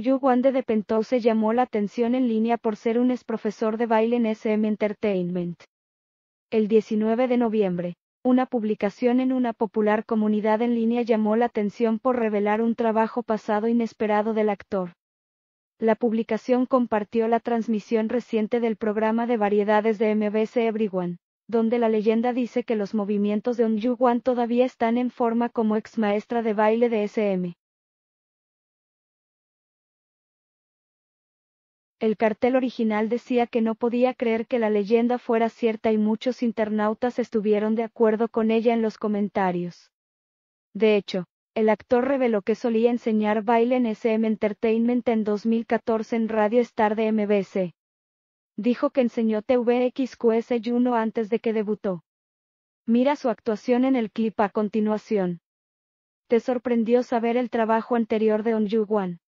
yu Wan de se llamó la atención en línea por ser un ex profesor de baile en SM Entertainment. El 19 de noviembre, una publicación en una popular comunidad en línea llamó la atención por revelar un trabajo pasado inesperado del actor. La publicación compartió la transmisión reciente del programa de variedades de MBC Everyone, donde la leyenda dice que los movimientos de Yu Wan todavía están en forma como ex maestra de baile de SM. El cartel original decía que no podía creer que la leyenda fuera cierta y muchos internautas estuvieron de acuerdo con ella en los comentarios. De hecho, el actor reveló que solía enseñar baile en SM Entertainment en 2014 en Radio Star de MBC. Dijo que enseñó TVXQS 1 antes de que debutó. Mira su actuación en el clip a continuación. ¿Te sorprendió saber el trabajo anterior de On